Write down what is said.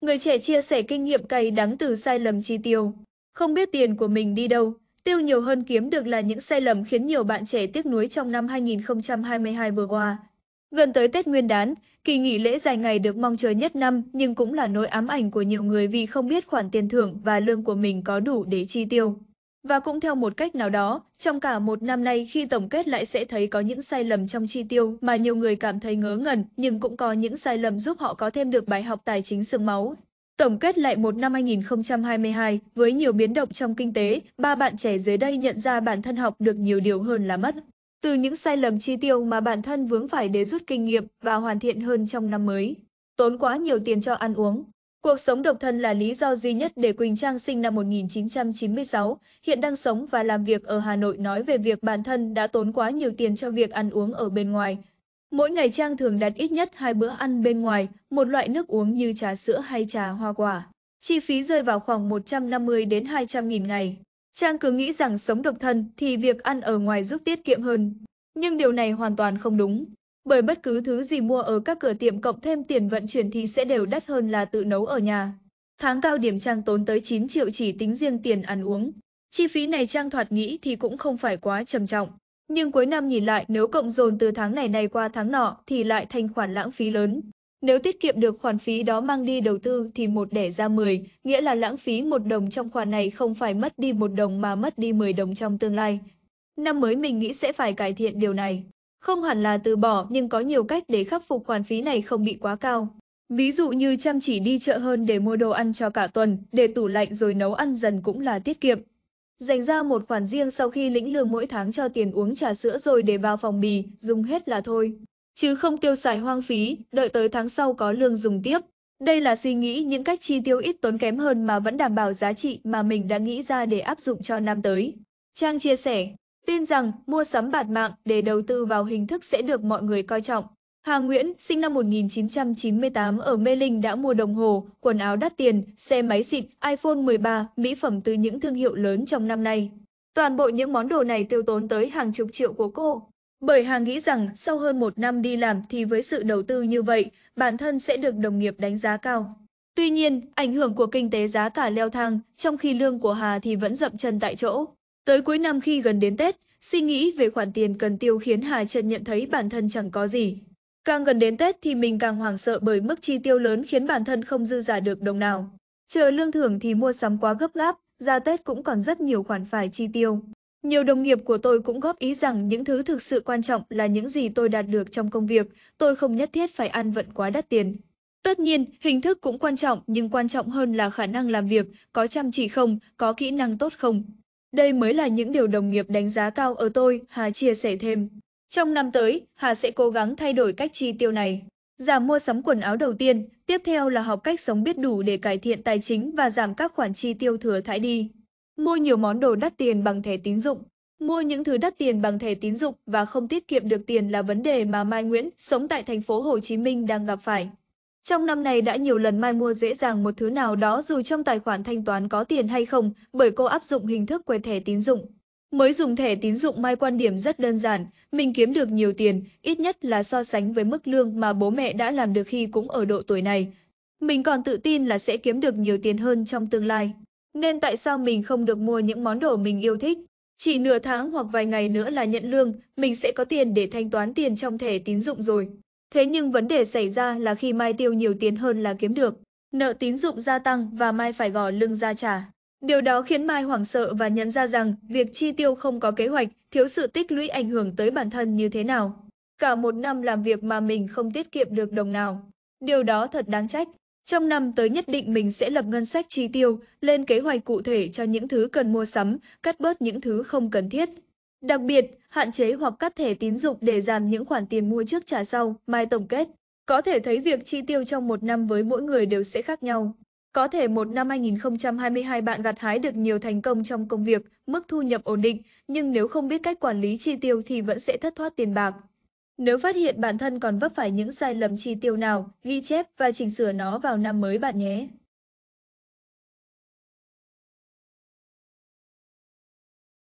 Người trẻ chia sẻ kinh nghiệm cay đắng từ sai lầm chi tiêu. Không biết tiền của mình đi đâu, tiêu nhiều hơn kiếm được là những sai lầm khiến nhiều bạn trẻ tiếc nuối trong năm 2022 vừa qua. Gần tới Tết Nguyên đán, kỳ nghỉ lễ dài ngày được mong chờ nhất năm nhưng cũng là nỗi ám ảnh của nhiều người vì không biết khoản tiền thưởng và lương của mình có đủ để chi tiêu. Và cũng theo một cách nào đó, trong cả một năm nay khi tổng kết lại sẽ thấy có những sai lầm trong chi tiêu mà nhiều người cảm thấy ngớ ngẩn, nhưng cũng có những sai lầm giúp họ có thêm được bài học tài chính xương máu. Tổng kết lại một năm 2022, với nhiều biến động trong kinh tế, ba bạn trẻ dưới đây nhận ra bản thân học được nhiều điều hơn là mất. Từ những sai lầm chi tiêu mà bản thân vướng phải để rút kinh nghiệm và hoàn thiện hơn trong năm mới. Tốn quá nhiều tiền cho ăn uống, Cuộc sống độc thân là lý do duy nhất để Quỳnh Trang sinh năm 1996, hiện đang sống và làm việc ở Hà Nội nói về việc bản thân đã tốn quá nhiều tiền cho việc ăn uống ở bên ngoài. Mỗi ngày Trang thường đặt ít nhất hai bữa ăn bên ngoài, một loại nước uống như trà sữa hay trà hoa quả. Chi phí rơi vào khoảng 150 đến 200 nghìn ngày. Trang cứ nghĩ rằng sống độc thân thì việc ăn ở ngoài giúp tiết kiệm hơn. Nhưng điều này hoàn toàn không đúng bởi bất cứ thứ gì mua ở các cửa tiệm cộng thêm tiền vận chuyển thì sẽ đều đắt hơn là tự nấu ở nhà. Tháng cao điểm Trang tốn tới 9 triệu chỉ tính riêng tiền ăn uống. Chi phí này Trang thoạt nghĩ thì cũng không phải quá trầm trọng. Nhưng cuối năm nhìn lại nếu cộng dồn từ tháng này này qua tháng nọ thì lại thành khoản lãng phí lớn. Nếu tiết kiệm được khoản phí đó mang đi đầu tư thì một đẻ ra 10, nghĩa là lãng phí một đồng trong khoản này không phải mất đi một đồng mà mất đi 10 đồng trong tương lai. Năm mới mình nghĩ sẽ phải cải thiện điều này. Không hẳn là từ bỏ nhưng có nhiều cách để khắc phục khoản phí này không bị quá cao. Ví dụ như chăm chỉ đi chợ hơn để mua đồ ăn cho cả tuần, để tủ lạnh rồi nấu ăn dần cũng là tiết kiệm. Dành ra một khoản riêng sau khi lĩnh lương mỗi tháng cho tiền uống trà sữa rồi để vào phòng bì, dùng hết là thôi. Chứ không tiêu xài hoang phí, đợi tới tháng sau có lương dùng tiếp. Đây là suy nghĩ những cách chi tiêu ít tốn kém hơn mà vẫn đảm bảo giá trị mà mình đã nghĩ ra để áp dụng cho năm tới. Trang chia sẻ, tin rằng mua sắm bạt mạng để đầu tư vào hình thức sẽ được mọi người coi trọng. Hà Nguyễn, sinh năm 1998 ở Mê Linh đã mua đồng hồ, quần áo đắt tiền, xe máy xịt, iPhone 13, mỹ phẩm từ những thương hiệu lớn trong năm nay. Toàn bộ những món đồ này tiêu tốn tới hàng chục triệu của cô. Bởi Hà nghĩ rằng sau hơn một năm đi làm thì với sự đầu tư như vậy, bản thân sẽ được đồng nghiệp đánh giá cao. Tuy nhiên, ảnh hưởng của kinh tế giá cả leo thang, trong khi lương của Hà thì vẫn dậm chân tại chỗ. Tới cuối năm khi gần đến Tết, suy nghĩ về khoản tiền cần tiêu khiến Hà Trần nhận thấy bản thân chẳng có gì. Càng gần đến Tết thì mình càng hoảng sợ bởi mức chi tiêu lớn khiến bản thân không dư giả được đồng nào. Chờ lương thưởng thì mua sắm quá gấp gáp, ra Tết cũng còn rất nhiều khoản phải chi tiêu. Nhiều đồng nghiệp của tôi cũng góp ý rằng những thứ thực sự quan trọng là những gì tôi đạt được trong công việc, tôi không nhất thiết phải ăn vận quá đắt tiền. Tất nhiên, hình thức cũng quan trọng nhưng quan trọng hơn là khả năng làm việc, có chăm chỉ không, có kỹ năng tốt không. Đây mới là những điều đồng nghiệp đánh giá cao ở tôi, Hà chia sẻ thêm. Trong năm tới, Hà sẽ cố gắng thay đổi cách chi tiêu này. Giảm mua sắm quần áo đầu tiên, tiếp theo là học cách sống biết đủ để cải thiện tài chính và giảm các khoản chi tiêu thừa thãi đi. Mua nhiều món đồ đắt tiền bằng thẻ tín dụng. Mua những thứ đắt tiền bằng thẻ tín dụng và không tiết kiệm được tiền là vấn đề mà Mai Nguyễn sống tại thành phố Hồ Chí Minh đang gặp phải. Trong năm này đã nhiều lần Mai mua dễ dàng một thứ nào đó dù trong tài khoản thanh toán có tiền hay không, bởi cô áp dụng hình thức quẹt thẻ tín dụng. Mới dùng thẻ tín dụng Mai quan điểm rất đơn giản, mình kiếm được nhiều tiền, ít nhất là so sánh với mức lương mà bố mẹ đã làm được khi cũng ở độ tuổi này. Mình còn tự tin là sẽ kiếm được nhiều tiền hơn trong tương lai. Nên tại sao mình không được mua những món đồ mình yêu thích? Chỉ nửa tháng hoặc vài ngày nữa là nhận lương, mình sẽ có tiền để thanh toán tiền trong thẻ tín dụng rồi. Thế nhưng vấn đề xảy ra là khi Mai tiêu nhiều tiền hơn là kiếm được, nợ tín dụng gia tăng và Mai phải gò lưng ra trả. Điều đó khiến Mai hoảng sợ và nhận ra rằng việc chi tiêu không có kế hoạch, thiếu sự tích lũy ảnh hưởng tới bản thân như thế nào. Cả một năm làm việc mà mình không tiết kiệm được đồng nào. Điều đó thật đáng trách. Trong năm tới nhất định mình sẽ lập ngân sách chi tiêu, lên kế hoạch cụ thể cho những thứ cần mua sắm, cắt bớt những thứ không cần thiết. Đặc biệt, hạn chế hoặc cắt thẻ tín dụng để giảm những khoản tiền mua trước trả sau, mai tổng kết. Có thể thấy việc chi tiêu trong một năm với mỗi người đều sẽ khác nhau. Có thể một năm 2022 bạn gặt hái được nhiều thành công trong công việc, mức thu nhập ổn định, nhưng nếu không biết cách quản lý chi tiêu thì vẫn sẽ thất thoát tiền bạc. Nếu phát hiện bản thân còn vấp phải những sai lầm chi tiêu nào, ghi chép và chỉnh sửa nó vào năm mới bạn nhé.